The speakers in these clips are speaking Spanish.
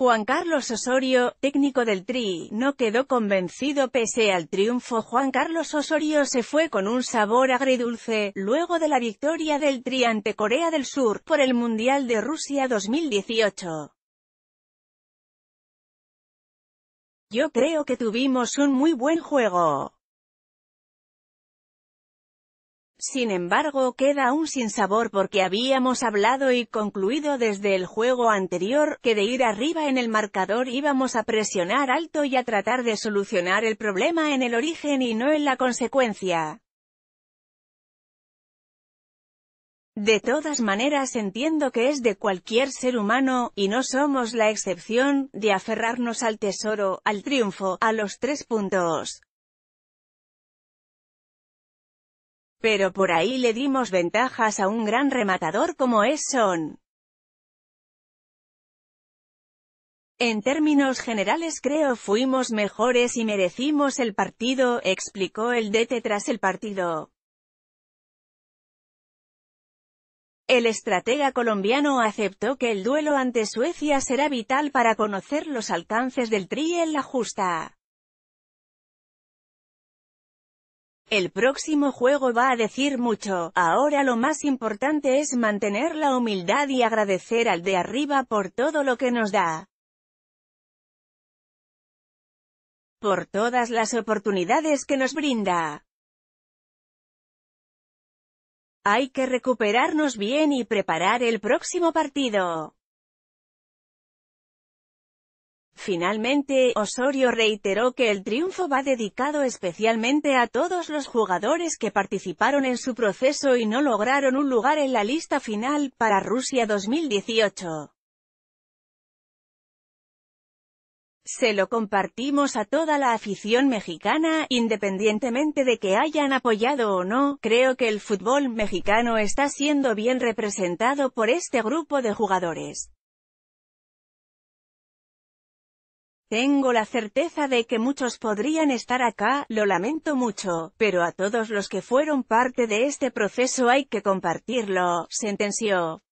Juan Carlos Osorio, técnico del Tri, no quedó convencido pese al triunfo. Juan Carlos Osorio se fue con un sabor agridulce, luego de la victoria del Tri ante Corea del Sur por el Mundial de Rusia 2018. Yo creo que tuvimos un muy buen juego. Sin embargo queda aún sin sabor porque habíamos hablado y concluido desde el juego anterior, que de ir arriba en el marcador íbamos a presionar alto y a tratar de solucionar el problema en el origen y no en la consecuencia. De todas maneras entiendo que es de cualquier ser humano, y no somos la excepción, de aferrarnos al tesoro, al triunfo, a los tres puntos. Pero por ahí le dimos ventajas a un gran rematador como es Son. En términos generales creo fuimos mejores y merecimos el partido, explicó el DT tras el partido. El estratega colombiano aceptó que el duelo ante Suecia será vital para conocer los alcances del tri en la justa. El próximo juego va a decir mucho, ahora lo más importante es mantener la humildad y agradecer al de arriba por todo lo que nos da. Por todas las oportunidades que nos brinda. Hay que recuperarnos bien y preparar el próximo partido. Finalmente, Osorio reiteró que el triunfo va dedicado especialmente a todos los jugadores que participaron en su proceso y no lograron un lugar en la lista final para Rusia 2018. Se lo compartimos a toda la afición mexicana, independientemente de que hayan apoyado o no, creo que el fútbol mexicano está siendo bien representado por este grupo de jugadores. Tengo la certeza de que muchos podrían estar acá, lo lamento mucho, pero a todos los que fueron parte de este proceso hay que compartirlo, sentenció.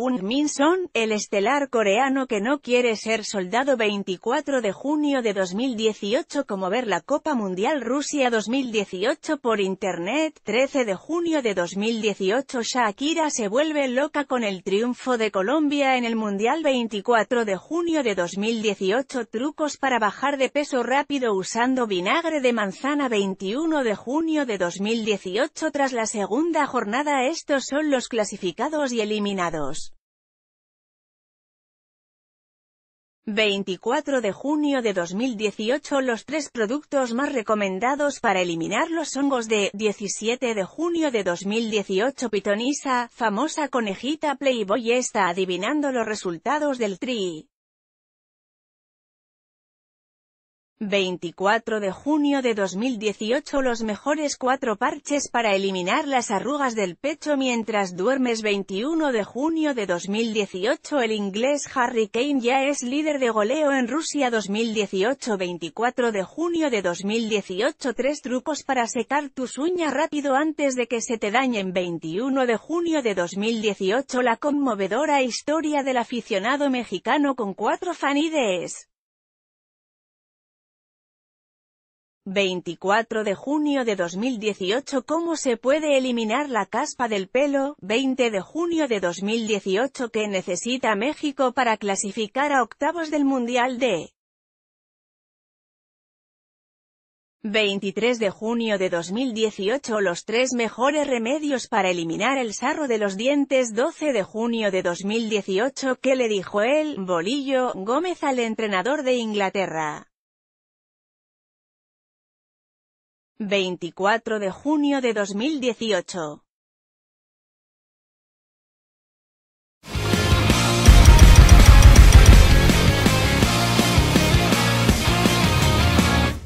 Un Min Son, el estelar coreano que no quiere ser soldado 24 de junio de 2018 como ver la Copa Mundial Rusia 2018 por internet 13 de junio de 2018 Shakira se vuelve loca con el triunfo de Colombia en el Mundial 24 de junio de 2018 trucos para bajar de peso rápido usando vinagre de manzana 21 de junio de 2018 tras la segunda jornada estos son los clasificados y eliminados. 24 de junio de 2018 Los tres productos más recomendados para eliminar los hongos de 17 de junio de 2018 Pitonisa, famosa conejita Playboy está adivinando los resultados del tri. 24 de junio de 2018 Los mejores cuatro parches para eliminar las arrugas del pecho mientras duermes 21 de junio de 2018 El inglés Harry Kane ya es líder de goleo en Rusia 2018 24 de junio de 2018 Tres trucos para secar tus uñas rápido antes de que se te dañen 21 de junio de 2018 La conmovedora historia del aficionado mexicano con cuatro fanides 24 de junio de 2018 ¿Cómo se puede eliminar la caspa del pelo? 20 de junio de 2018 ¿Qué necesita México para clasificar a octavos del Mundial de 23 de junio de 2018 Los tres mejores remedios para eliminar el sarro de los dientes 12 de junio de 2018 ¿Qué le dijo el bolillo Gómez al entrenador de Inglaterra? 24 de junio de 2018